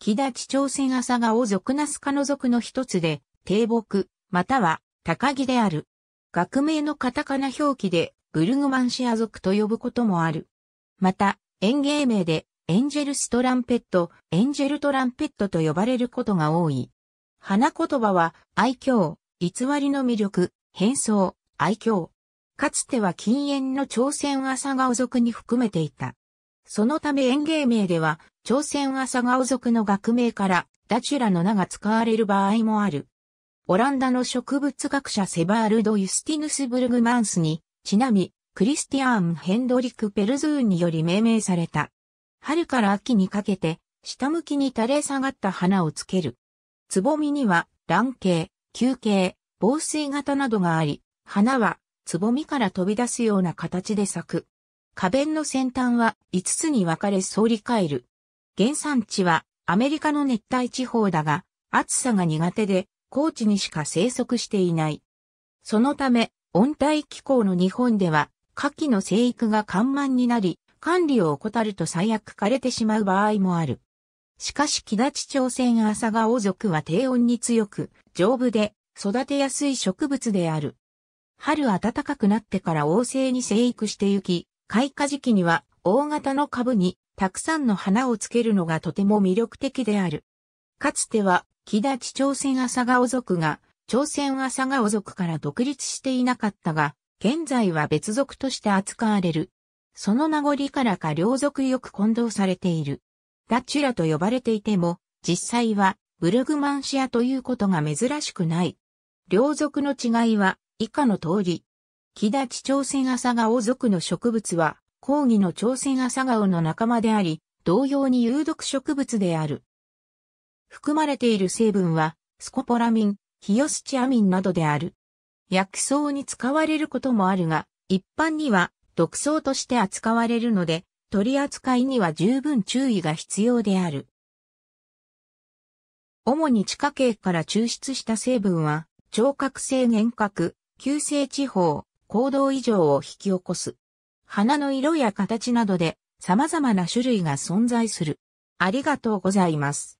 木立朝鮮朝顔族ナスカの族の一つで、低木、または高木である。学名のカタカナ表記で、ブルグマンシア族と呼ぶこともある。また、園芸名で、エンジェルストランペット、エンジェルトランペットと呼ばれることが多い。花言葉は、愛嬌、偽りの魅力、変装、愛嬌。かつては禁煙の朝鮮朝顔族に含めていた。そのため園芸名では、朝鮮は佐川族の学名からダチュラの名が使われる場合もある。オランダの植物学者セバールド・ユスティヌス・ブルグマンスにちなみ、クリスティアーン・ヘンドリック・ペルズーンにより命名された。春から秋にかけて、下向きに垂れ下がった花をつける。つぼみには、卵形、球形、防水型などがあり、花は、つぼみから飛び出すような形で咲く。花弁の先端は5つに分かれ反り返る。原産地はアメリカの熱帯地方だが、暑さが苦手で、高地にしか生息していない。そのため、温帯気候の日本では、夏季の生育が緩慢になり、管理を怠ると最悪枯れてしまう場合もある。しかし木立朝鮮朝顔族は低温に強く、丈夫で育てやすい植物である。春暖かくなってから旺盛に生育してゆき、開花時期には大型の株にたくさんの花をつけるのがとても魅力的である。かつては、木立朝鮮朝顔族が、朝鮮朝顔族から独立していなかったが、現在は別族として扱われる。その名残からか両族よく混同されている。ダチュラと呼ばれていても、実際はブルグマンシアということが珍しくない。両族の違いは以下の通り。木立朝鮮朝顔族の植物は抗議の朝鮮朝顔の仲間であり、同様に有毒植物である。含まれている成分は、スコポラミン、ヒヨスチアミンなどである。薬草に使われることもあるが、一般には毒草として扱われるので、取り扱いには十分注意が必要である。主に地下茎から抽出した成分は、聴覚性幻覚、急性地方、行動異常を引き起こす。花の色や形などで様々な種類が存在する。ありがとうございます。